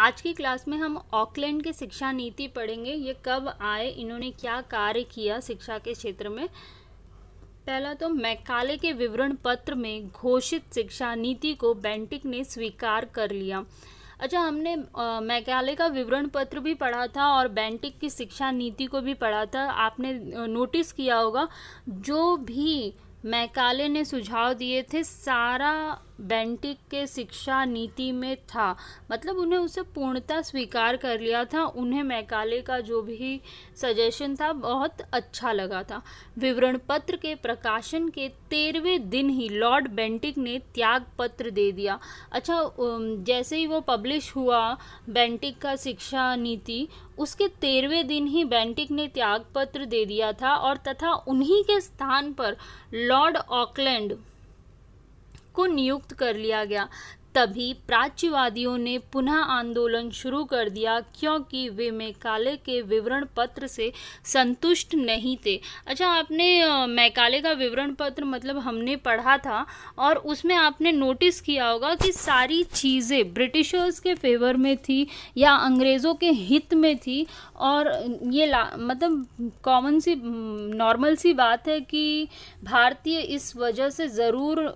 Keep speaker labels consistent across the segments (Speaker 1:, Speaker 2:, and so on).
Speaker 1: आज की क्लास में हम ऑकलैंड के शिक्षा नीति पढ़ेंगे ये कब आए इन्होंने क्या कार्य किया शिक्षा के क्षेत्र में पहला तो मैकाले के विवरण पत्र में घोषित शिक्षा नीति को बेंटिक ने स्वीकार कर लिया अच्छा हमने मैकाले का विवरण पत्र भी पढ़ा था और बेंटिक की शिक्षा नीति को भी पढ़ा था आपने नोटिस किया होगा जो भी मैकाले ने सुझाव दिए थे सारा बेंटिक के शिक्षा नीति में था मतलब उन्हें उसे पूर्णतः स्वीकार कर लिया था उन्हें मैकाले का जो भी सजेशन था बहुत अच्छा लगा था विवरण पत्र के प्रकाशन के तेरहवें दिन ही लॉर्ड बेंटिक ने त्याग पत्र दे दिया अच्छा जैसे ही वो पब्लिश हुआ बेंटिक का शिक्षा नीति उसके तेरहवें दिन ही बेंटिक ने त्यागपत्र दे दिया था और तथा उन्हीं के स्थान पर लॉर्ड ऑकलैंड को नियुक्त कर लिया गया तभी प्राच्यवादियों ने पुनः आंदोलन शुरू कर दिया क्योंकि वे मैकाले के विवरण पत्र से संतुष्ट नहीं थे अच्छा आपने मैकाले का विवरण पत्र मतलब हमने पढ़ा था और उसमें आपने नोटिस किया होगा कि सारी चीज़ें ब्रिटिशर्स के फेवर में थी या अंग्रेज़ों के हित में थी और ये ला मतलब कॉमन सी नॉर्मल सी बात है कि भारतीय इस वजह से ज़रूर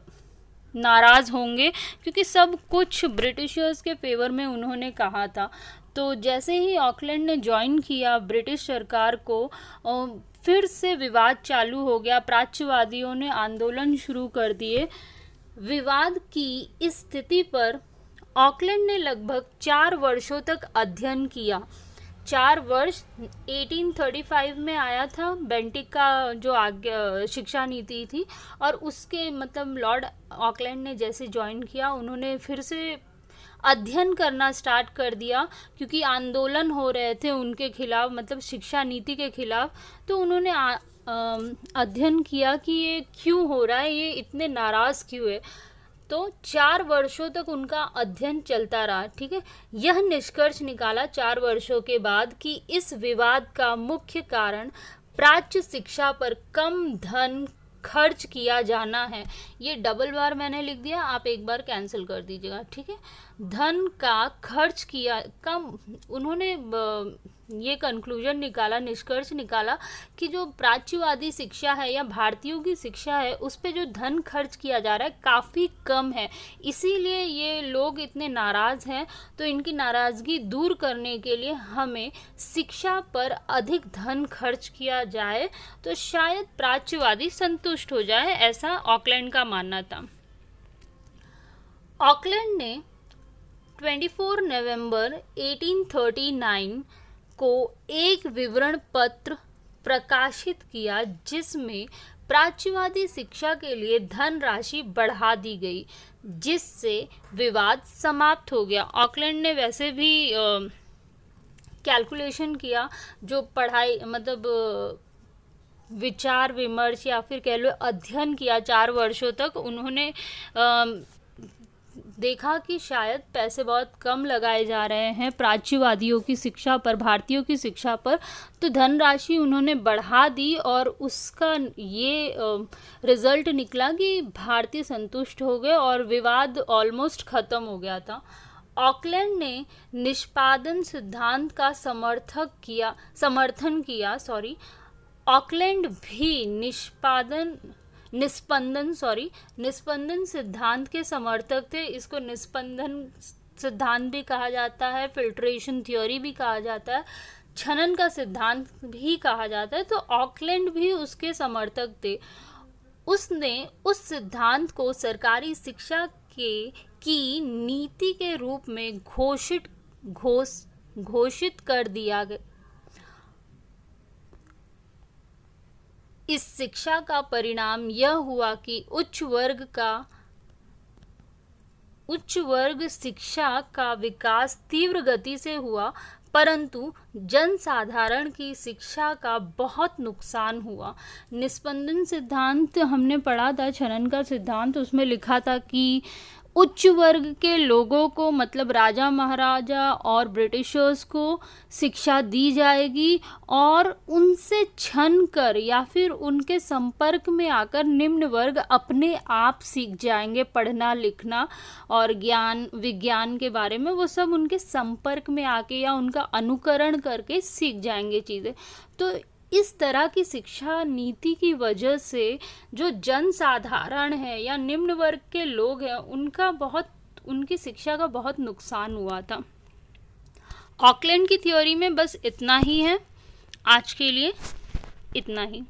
Speaker 1: नाराज़ होंगे क्योंकि सब कुछ ब्रिटिशर्स के फेवर में उन्होंने कहा था तो जैसे ही ऑकलैंड ने ज्वाइन किया ब्रिटिश सरकार को फिर से विवाद चालू हो गया प्राच्यवादियों ने आंदोलन शुरू कर दिए विवाद की इस स्थिति पर ऑकलैंड ने लगभग चार वर्षों तक अध्ययन किया चार वर्ष 1835 में आया था बेंटिक का जो आज्ञा शिक्षा नीति थी और उसके मतलब लॉर्ड ऑकलैंड ने जैसे ज्वाइन किया उन्होंने फिर से अध्ययन करना स्टार्ट कर दिया क्योंकि आंदोलन हो रहे थे उनके खिलाफ मतलब शिक्षा नीति के खिलाफ तो उन्होंने अध्ययन किया कि ये क्यों हो रहा है ये इतने नाराज़ क्यों है तो चार वर्षों तक उनका अध्ययन चलता रहा ठीक है यह निष्कर्ष निकाला चार वर्षों के बाद कि इस विवाद का मुख्य कारण प्राच्य शिक्षा पर कम धन खर्च किया जाना है ये डबल बार मैंने लिख दिया आप एक बार कैंसिल कर दीजिएगा ठीक है धन का खर्च किया कम उन्होंने ये कंक्लूजन निकाला निष्कर्ष निकाला कि जो प्राच्यवादी शिक्षा है या भारतीयों की शिक्षा है उस पर जो धन खर्च किया जा रहा है काफ़ी कम है इसीलिए ये लोग इतने नाराज़ हैं तो इनकी नाराज़गी दूर करने के लिए हमें शिक्षा पर अधिक धन खर्च किया जाए तो शायद प्राच्यवादी संतुष्ट संतुष्ट हो जाए ऐसा ऑकलैंड का मानना था ऑकलैंड ने 24 नवंबर 1839 को एक विवरण पत्र प्रकाशित किया जिसमें प्राच्यवादी शिक्षा के लिए धनराशि बढ़ा दी गई जिससे विवाद समाप्त हो गया ऑकलैंड ने वैसे भी कैलकुलेशन किया जो पढ़ाई मतलब विचार विमर्श या फिर कह लो अध्ययन किया चार वर्षों तक उन्होंने देखा कि शायद पैसे बहुत कम लगाए जा रहे हैं प्राच्यवादियों की शिक्षा पर भारतीयों की शिक्षा पर तो धनराशि उन्होंने बढ़ा दी और उसका ये रिज़ल्ट निकला कि भारतीय संतुष्ट हो गए और विवाद ऑलमोस्ट ख़त्म हो गया था ऑकलैंड ने निष्पादन सिद्धांत का समर्थक किया समर्थन किया सॉरी ऑकलैंड भी निष्पादन निष्पंदन सॉरी निष्पंदन सिद्धांत के समर्थक थे इसको निष्पंदन सिद्धांत भी कहा जाता है फिल्ट्रेशन थ्योरी भी कहा जाता है छनन का सिद्धांत भी कहा जाता है तो ऑकलैंड भी उसके समर्थक थे उसने उस सिद्धांत को सरकारी शिक्षा के की नीति के रूप में घोषित घोष घोषित कर दिया इस शिक्षा का परिणाम यह हुआ कि उच्च वर्ग का उच्च वर्ग शिक्षा का विकास तीव्र गति से हुआ परंतु जनसाधारण की शिक्षा का बहुत नुकसान हुआ निष्पंदन सिद्धांत हमने पढ़ा था क्षरण का सिद्धांत उसमें लिखा था कि उच्च वर्ग के लोगों को मतलब राजा महाराजा और ब्रिटिशर्स को शिक्षा दी जाएगी और उनसे छन कर या फिर उनके संपर्क में आकर निम्न वर्ग अपने आप सीख जाएंगे पढ़ना लिखना और ज्ञान विज्ञान के बारे में वो सब उनके संपर्क में आके या उनका अनुकरण करके सीख जाएंगे चीज़ें तो इस तरह की शिक्षा नीति की वजह से जो जन साधारण है या निम्न वर्ग के लोग हैं उनका बहुत उनकी शिक्षा का बहुत नुकसान हुआ था ऑकलैंड की थ्योरी में बस इतना ही है आज के लिए इतना ही